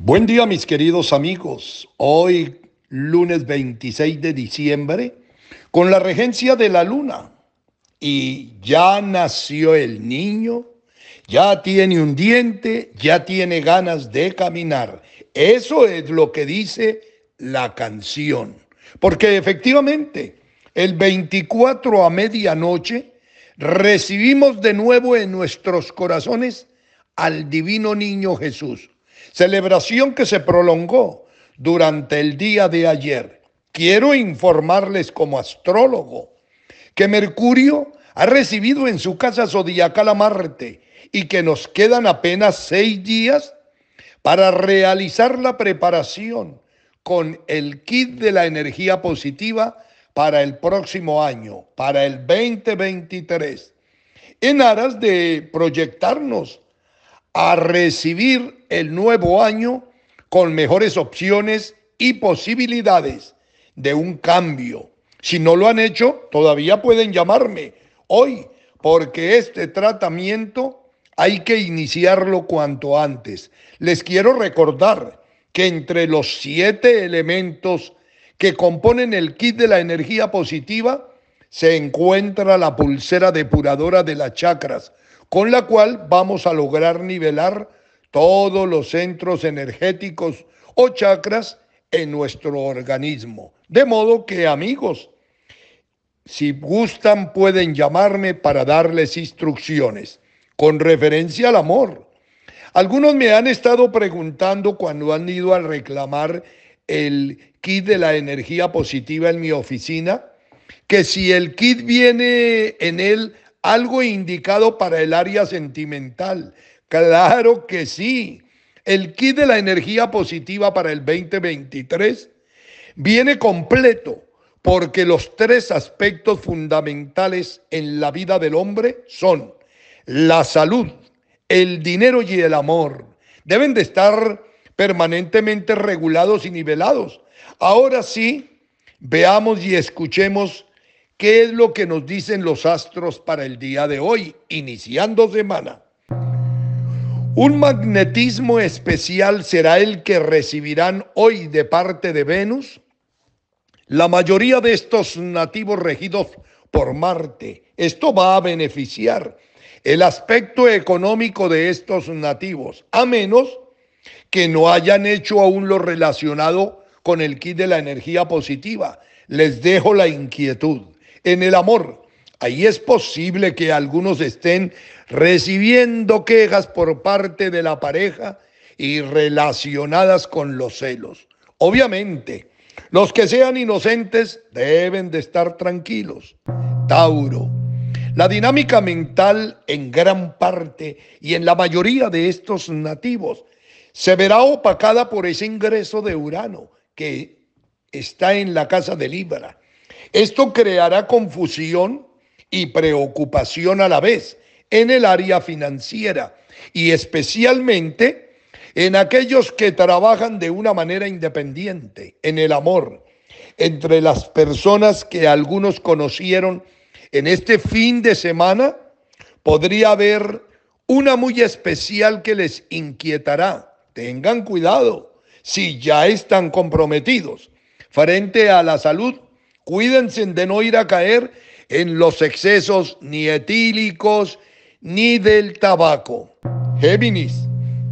Buen día mis queridos amigos. Hoy, lunes 26 de diciembre, con la regencia de la luna. Y ya nació el niño, ya tiene un diente, ya tiene ganas de caminar. Eso es lo que dice la canción. Porque efectivamente, el 24 a medianoche recibimos de nuevo en nuestros corazones al divino niño Jesús celebración que se prolongó durante el día de ayer. Quiero informarles como astrólogo que Mercurio ha recibido en su casa zodiacal a Marte y que nos quedan apenas seis días para realizar la preparación con el kit de la energía positiva para el próximo año, para el 2023, en aras de proyectarnos a recibir el nuevo año con mejores opciones y posibilidades de un cambio. Si no lo han hecho, todavía pueden llamarme hoy, porque este tratamiento hay que iniciarlo cuanto antes. Les quiero recordar que entre los siete elementos que componen el kit de la energía positiva se encuentra la pulsera depuradora de las chakras, con la cual vamos a lograr nivelar todos los centros energéticos o chakras en nuestro organismo. De modo que, amigos, si gustan pueden llamarme para darles instrucciones con referencia al amor. Algunos me han estado preguntando cuando han ido a reclamar el kit de la energía positiva en mi oficina, que si el kit viene en él algo indicado para el área sentimental. Claro que sí. El kit de la energía positiva para el 2023 viene completo porque los tres aspectos fundamentales en la vida del hombre son la salud, el dinero y el amor. Deben de estar permanentemente regulados y nivelados. Ahora sí, veamos y escuchemos ¿Qué es lo que nos dicen los astros para el día de hoy, iniciando semana? Un magnetismo especial será el que recibirán hoy de parte de Venus. La mayoría de estos nativos regidos por Marte, esto va a beneficiar el aspecto económico de estos nativos, a menos que no hayan hecho aún lo relacionado con el kit de la energía positiva. Les dejo la inquietud en el amor. Ahí es posible que algunos estén recibiendo quejas por parte de la pareja y relacionadas con los celos. Obviamente, los que sean inocentes deben de estar tranquilos. Tauro. La dinámica mental en gran parte y en la mayoría de estos nativos se verá opacada por ese ingreso de Urano que está en la casa de Libra esto creará confusión y preocupación a la vez en el área financiera y especialmente en aquellos que trabajan de una manera independiente, en el amor, entre las personas que algunos conocieron en este fin de semana, podría haber una muy especial que les inquietará. Tengan cuidado si ya están comprometidos frente a la salud Cuídense de no ir a caer en los excesos ni etílicos ni del tabaco. Géminis,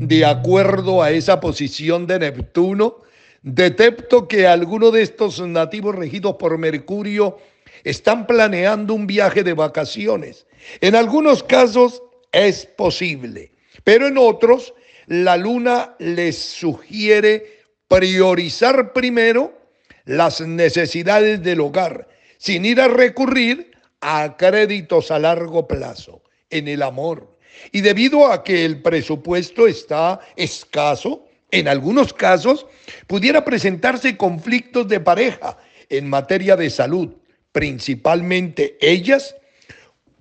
de acuerdo a esa posición de Neptuno, detecto que algunos de estos nativos regidos por Mercurio están planeando un viaje de vacaciones. En algunos casos es posible, pero en otros la luna les sugiere priorizar primero las necesidades del hogar sin ir a recurrir a créditos a largo plazo en el amor. Y debido a que el presupuesto está escaso, en algunos casos pudiera presentarse conflictos de pareja en materia de salud. Principalmente ellas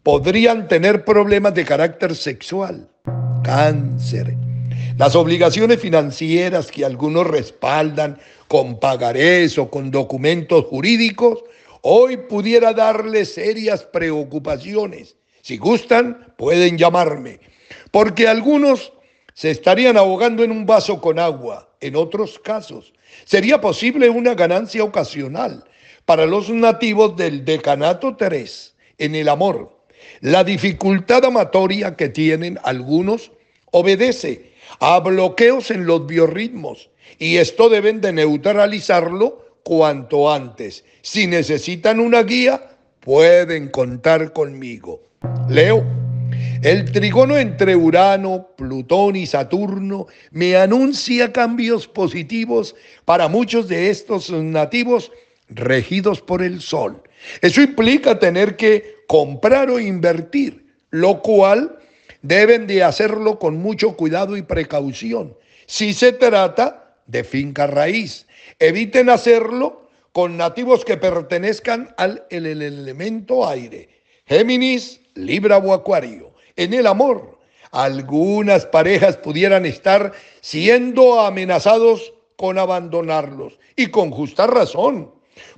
podrían tener problemas de carácter sexual, cáncer. Las obligaciones financieras que algunos respaldan con pagarés o con documentos jurídicos, hoy pudiera darle serias preocupaciones. Si gustan, pueden llamarme, porque algunos se estarían ahogando en un vaso con agua. En otros casos, sería posible una ganancia ocasional para los nativos del decanato 3 en el amor. La dificultad amatoria que tienen algunos obedece a bloqueos en los biorritmos, y esto deben de neutralizarlo cuanto antes. Si necesitan una guía, pueden contar conmigo. Leo, el trigono entre Urano, Plutón y Saturno me anuncia cambios positivos para muchos de estos nativos regidos por el Sol. Eso implica tener que comprar o invertir, lo cual deben de hacerlo con mucho cuidado y precaución. Si se trata de finca raíz. Eviten hacerlo con nativos que pertenezcan al el, elemento aire. Géminis, Libra o Acuario. En el amor, algunas parejas pudieran estar siendo amenazados con abandonarlos y con justa razón,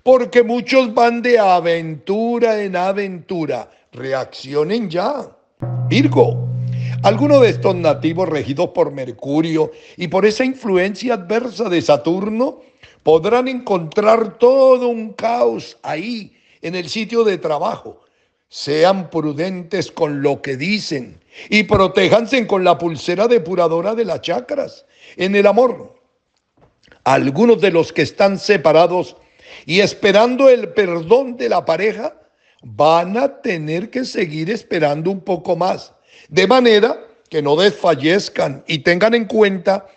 porque muchos van de aventura en aventura. Reaccionen ya. Virgo, algunos de estos nativos regidos por Mercurio y por esa influencia adversa de Saturno podrán encontrar todo un caos ahí, en el sitio de trabajo. Sean prudentes con lo que dicen y protéjanse con la pulsera depuradora de las chakras. En el amor, algunos de los que están separados y esperando el perdón de la pareja van a tener que seguir esperando un poco más de manera que no desfallezcan y tengan en cuenta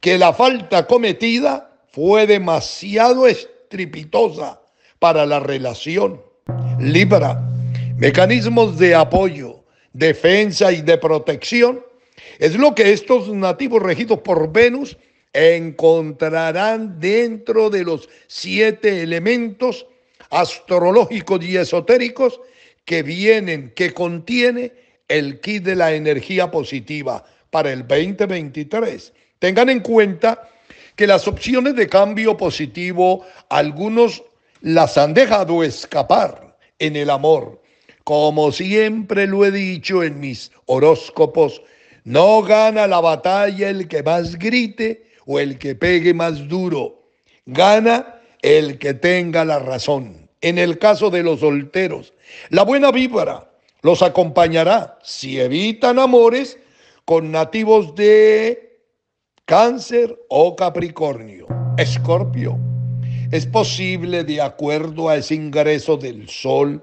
que la falta cometida fue demasiado estripitosa para la relación. Libra, mecanismos de apoyo, defensa y de protección es lo que estos nativos regidos por Venus encontrarán dentro de los siete elementos astrológicos y esotéricos que vienen, que contiene el kit de la energía positiva para el 2023. Tengan en cuenta que las opciones de cambio positivo, algunos las han dejado escapar en el amor. Como siempre lo he dicho en mis horóscopos, no gana la batalla el que más grite o el que pegue más duro. Gana el que tenga la razón. En el caso de los solteros, la buena víbora los acompañará, si evitan amores, con nativos de cáncer o capricornio. Escorpio. Es posible, de acuerdo a ese ingreso del Sol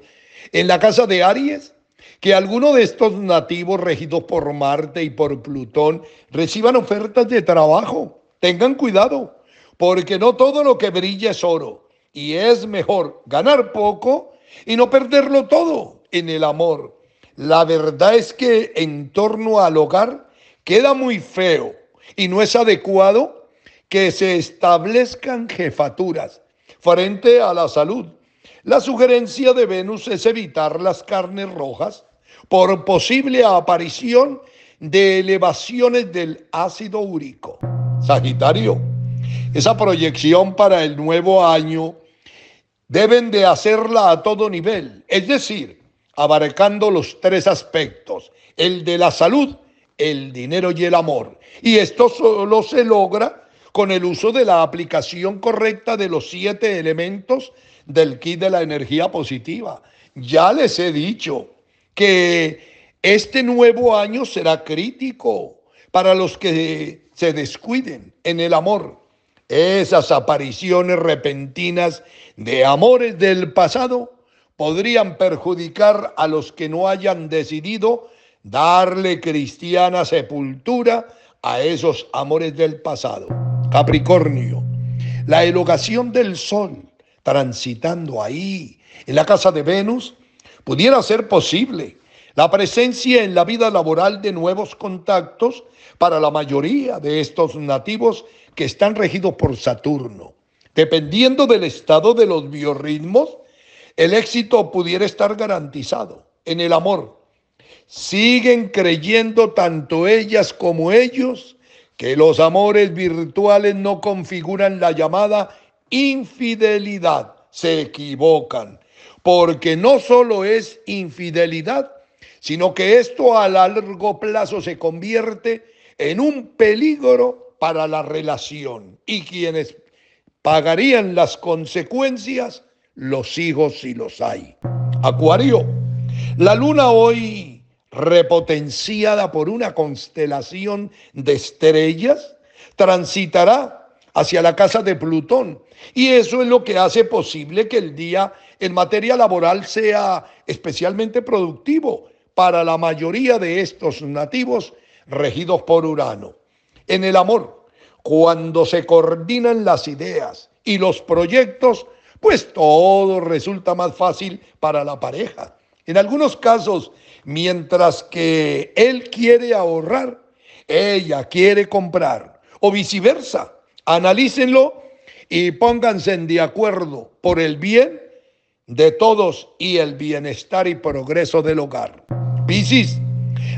en la casa de Aries, que alguno de estos nativos regidos por Marte y por Plutón reciban ofertas de trabajo. Tengan cuidado, porque no todo lo que brilla es oro. Y es mejor ganar poco y no perderlo todo en el amor. La verdad es que en torno al hogar queda muy feo y no es adecuado que se establezcan jefaturas frente a la salud. La sugerencia de Venus es evitar las carnes rojas por posible aparición de elevaciones del ácido úrico. Sagitario, esa proyección para el nuevo año deben de hacerla a todo nivel, es decir, abarcando los tres aspectos, el de la salud, el dinero y el amor. Y esto solo se logra con el uso de la aplicación correcta de los siete elementos del kit de la energía positiva. Ya les he dicho que este nuevo año será crítico para los que se descuiden en el amor. Esas apariciones repentinas de amores del pasado podrían perjudicar a los que no hayan decidido darle cristiana sepultura a esos amores del pasado. Capricornio, la elogación del sol transitando ahí, en la casa de Venus, pudiera ser posible la presencia en la vida laboral de nuevos contactos para la mayoría de estos nativos que están regidos por Saturno. Dependiendo del estado de los biorritmos, el éxito pudiera estar garantizado en el amor. Siguen creyendo tanto ellas como ellos que los amores virtuales no configuran la llamada infidelidad. Se equivocan, porque no solo es infidelidad, sino que esto a largo plazo se convierte en un peligro para la relación y quienes pagarían las consecuencias los hijos si los hay. Acuario, la luna hoy repotenciada por una constelación de estrellas, transitará hacia la casa de Plutón. Y eso es lo que hace posible que el día en materia laboral sea especialmente productivo para la mayoría de estos nativos regidos por Urano. En el amor, cuando se coordinan las ideas y los proyectos, pues todo resulta más fácil para la pareja. En algunos casos, mientras que él quiere ahorrar, ella quiere comprar o viceversa. Analícenlo y pónganse de acuerdo por el bien de todos y el bienestar y progreso del hogar. Piscis,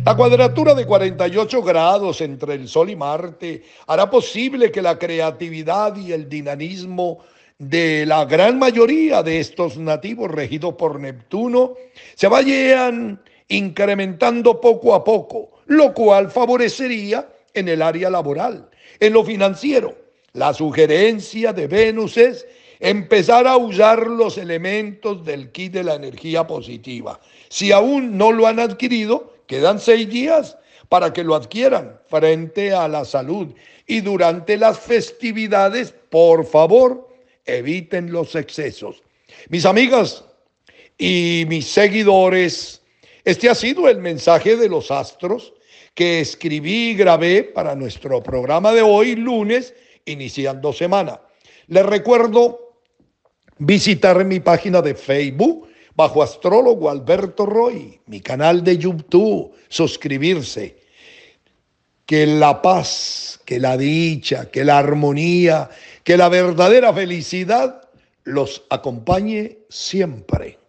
la cuadratura de 48 grados entre el Sol y Marte hará posible que la creatividad y el dinamismo de la gran mayoría de estos nativos regidos por Neptuno se vayan incrementando poco a poco, lo cual favorecería en el área laboral, en lo financiero. La sugerencia de Venus es empezar a usar los elementos del kit de la energía positiva. Si aún no lo han adquirido, quedan seis días para que lo adquieran frente a la salud y durante las festividades, por favor, eviten los excesos. Mis amigas y mis seguidores, este ha sido el mensaje de los astros que escribí y grabé para nuestro programa de hoy, lunes, iniciando semana. Les recuerdo visitar mi página de Facebook bajo astrólogo Alberto Roy, mi canal de YouTube, suscribirse que la paz, que la dicha, que la armonía, que la verdadera felicidad los acompañe siempre.